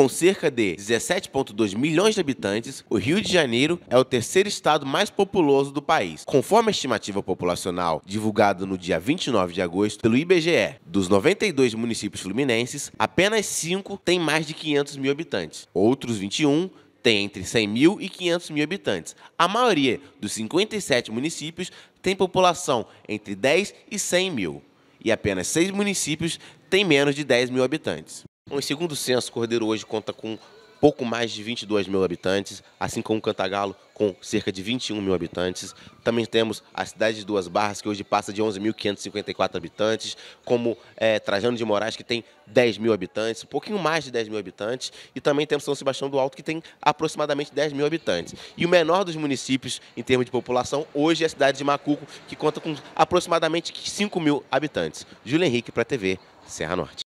Com cerca de 17,2 milhões de habitantes, o Rio de Janeiro é o terceiro estado mais populoso do país, conforme a estimativa populacional divulgada no dia 29 de agosto pelo IBGE. Dos 92 municípios fluminenses, apenas 5 têm mais de 500 mil habitantes. Outros 21 têm entre 100 mil e 500 mil habitantes. A maioria dos 57 municípios tem população entre 10 e 100 mil, e apenas seis municípios têm menos de 10 mil habitantes. Bom, em segundo censo, Cordeiro hoje conta com pouco mais de 22 mil habitantes, assim como Cantagalo, com cerca de 21 mil habitantes. Também temos a cidade de Duas Barras, que hoje passa de 11.554 habitantes, como é, Trajano de Moraes, que tem 10 mil habitantes, um pouquinho mais de 10 mil habitantes, e também temos São Sebastião do Alto, que tem aproximadamente 10 mil habitantes. E o menor dos municípios, em termos de população, hoje é a cidade de Macuco, que conta com aproximadamente 5 mil habitantes. Júlio Henrique para a TV, Serra Norte.